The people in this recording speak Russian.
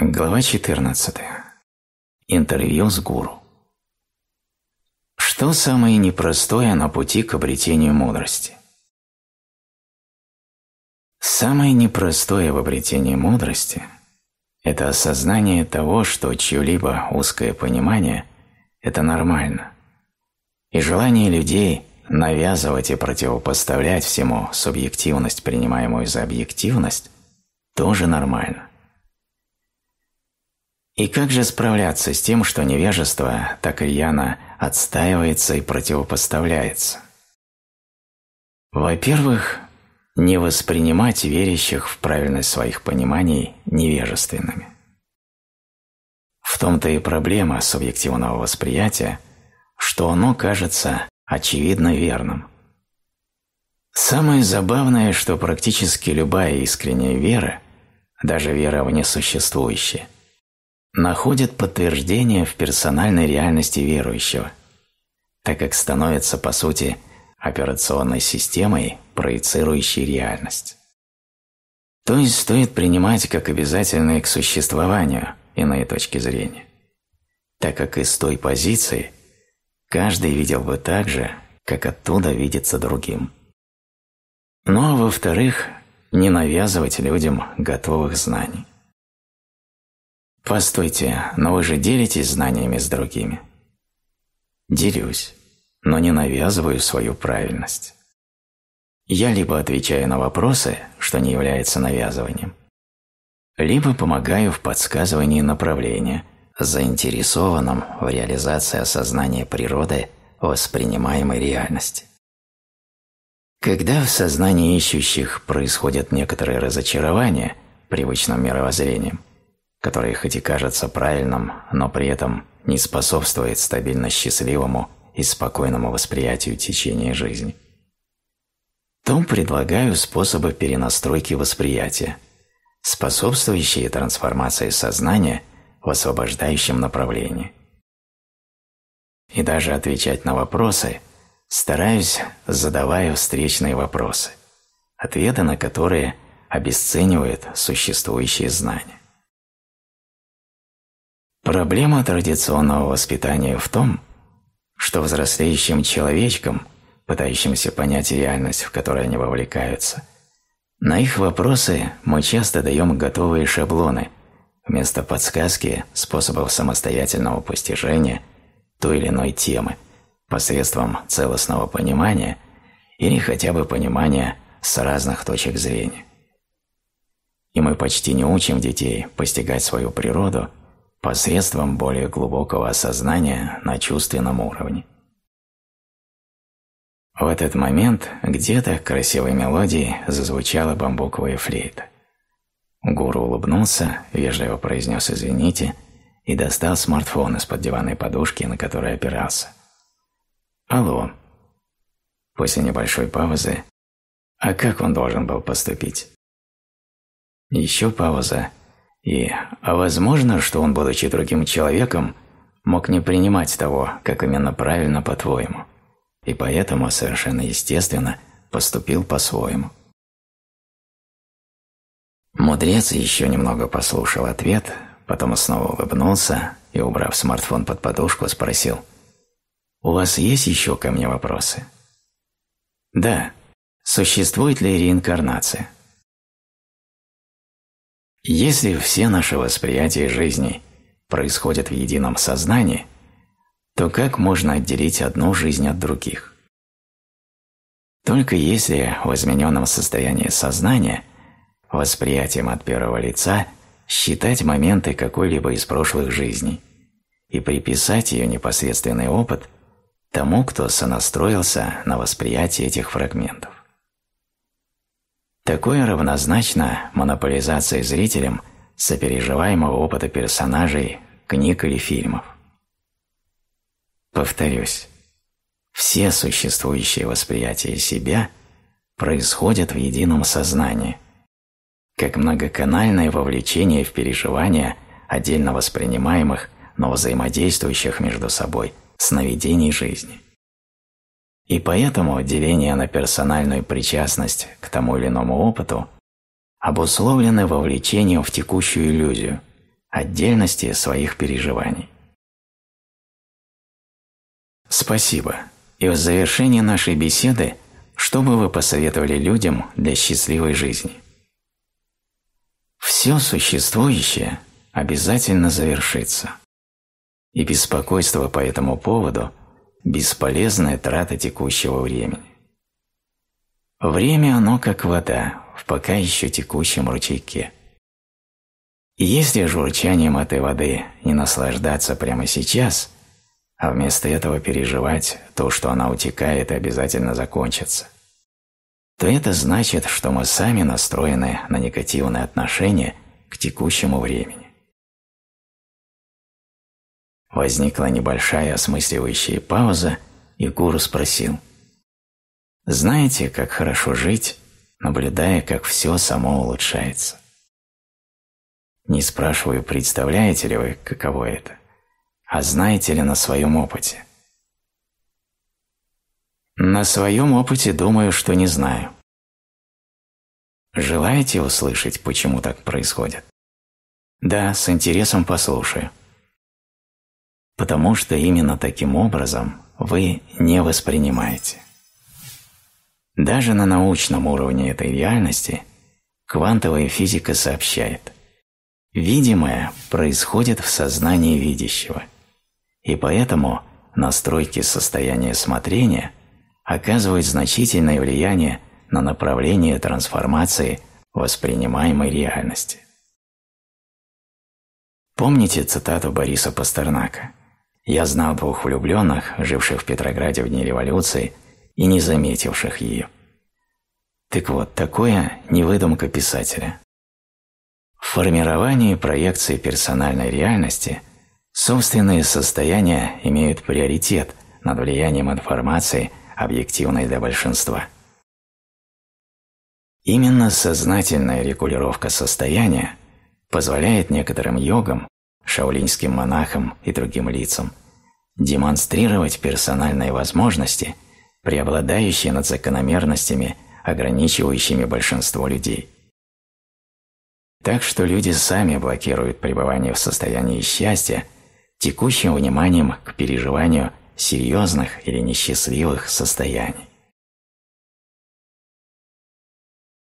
Глава 14. Интервью с гуру. Что самое непростое на пути к обретению мудрости? Самое непростое в обретении мудрости – это осознание того, что чье-либо узкое понимание – это нормально, и желание людей навязывать и противопоставлять всему субъективность, принимаемую за объективность, тоже нормально. И как же справляться с тем, что невежество так и яно отстаивается и противопоставляется? Во-первых, не воспринимать верящих в правильность своих пониманий невежественными. В том-то и проблема субъективного восприятия, что оно кажется очевидно верным. Самое забавное, что практически любая искренняя вера, даже вера в несуществующее, находит подтверждение в персональной реальности верующего, так как становится, по сути, операционной системой, проецирующей реальность. То есть стоит принимать как обязательное к существованию иные точки зрения, так как из той позиции каждый видел бы так же, как оттуда видится другим. Ну а во-вторых, не навязывать людям готовых знаний. Постойте, но вы же делитесь знаниями с другими. Делюсь, но не навязываю свою правильность. Я либо отвечаю на вопросы, что не является навязыванием, либо помогаю в подсказывании направления, заинтересованном в реализации осознания природы воспринимаемой реальности. Когда в сознании ищущих происходят некоторые разочарования привычным мировоззрением – которое хоть и кажется правильным, но при этом не способствует стабильно счастливому и спокойному восприятию течения жизни. Том предлагаю способы перенастройки восприятия, способствующие трансформации сознания в освобождающем направлении. И даже отвечать на вопросы стараюсь, задавая встречные вопросы, ответы на которые обесценивают существующие знания. Проблема традиционного воспитания в том, что взрослеющим человечкам, пытающимся понять реальность, в которой они вовлекаются, на их вопросы мы часто даем готовые шаблоны вместо подсказки способов самостоятельного постижения той или иной темы посредством целостного понимания или хотя бы понимания с разных точек зрения. И мы почти не учим детей постигать свою природу – посредством более глубокого осознания на чувственном уровне. В этот момент где-то красивой мелодией зазвучала бамбуковая флейта. Гуру улыбнулся, вежливо произнес «извините» и достал смартфон из-под диванной подушки, на которой опирался. «Алло». После небольшой паузы «А как он должен был поступить?» Еще пауза – и, а возможно, что он, будучи другим человеком, мог не принимать того, как именно правильно по-твоему, и поэтому совершенно естественно поступил по-своему. Мудрец еще немного послушал ответ, потом снова улыбнулся и, убрав смартфон под подушку, спросил «У вас есть еще ко мне вопросы?» «Да. Существует ли реинкарнация?» Если все наши восприятия жизни происходят в едином сознании, то как можно отделить одну жизнь от других? Только если в измененном состоянии сознания восприятием от первого лица считать моменты какой-либо из прошлых жизней и приписать ее непосредственный опыт тому, кто сонастроился на восприятие этих фрагментов. Такое равнозначно монополизации зрителям сопереживаемого опыта персонажей, книг или фильмов. Повторюсь, все существующие восприятия себя происходят в едином сознании, как многоканальное вовлечение в переживания отдельно воспринимаемых, но взаимодействующих между собой сновидений жизни. И поэтому деление на персональную причастность к тому или иному опыту обусловлено вовлечением в текущую иллюзию, отдельности своих переживаний. Спасибо. И в завершение нашей беседы, что бы вы посоветовали людям для счастливой жизни? Все существующее обязательно завершится. И беспокойство по этому поводу – бесполезная трата текущего времени. Время оно как вода в пока еще текущем ручейке. И если журчанием этой воды не наслаждаться прямо сейчас, а вместо этого переживать то, что она утекает и обязательно закончится, то это значит, что мы сами настроены на негативные отношения к текущему времени. Возникла небольшая осмысливающая пауза, и гуру спросил. «Знаете, как хорошо жить, наблюдая, как все само улучшается?» Не спрашиваю, представляете ли вы, каково это, а знаете ли на своем опыте. На своем опыте думаю, что не знаю. Желаете услышать, почему так происходит? Да, с интересом послушаю потому что именно таким образом вы не воспринимаете. Даже на научном уровне этой реальности квантовая физика сообщает, видимое происходит в сознании видящего, и поэтому настройки состояния смотрения оказывают значительное влияние на направление трансформации воспринимаемой реальности. Помните цитату Бориса Пастернака – я знал двух влюбленных, живших в Петрограде в дни революции и не заметивших ее. Так вот, такое не выдумка писателя. В формировании проекции персональной реальности собственные состояния имеют приоритет над влиянием информации, объективной для большинства. Именно сознательная регулировка состояния позволяет некоторым йогам Шаулинским монахам и другим лицам демонстрировать персональные возможности, преобладающие над закономерностями, ограничивающими большинство людей. Так что люди сами блокируют пребывание в состоянии счастья текущим вниманием к переживанию серьезных или несчастливых состояний.